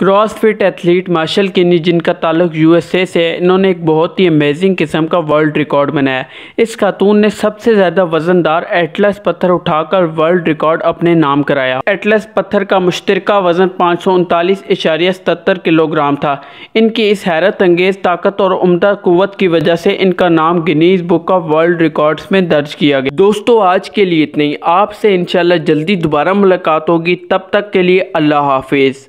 CrossFit athlete martial किनी जिनका ताल्लुक यूएसए से है इन्होंने एक बहुत ही अमेजिंग किस्म का वर्ल्ड रिकॉर्ड बनाया इस खातून ने सबसे ज़्यादा वजनदार एटलस पत्थर उठाकर वर्ल्ड रिकॉर्ड अपने नाम कराया एटलस पत्थर का मुश्तर वजन पाँच सौ उनतालीस इशारिया सतर किलोग्राम था इनकी इस हैरत अंगेज़ ताकत और उमदा क़वत की वजह से इनका नाम Guinness book of world record में दर्ज किया गया दोस्तों आज के लिए इतनी आपसे इन जल्दी दोबारा मुलाकात होगी तब तक के लिए अल्लाह हाफिज़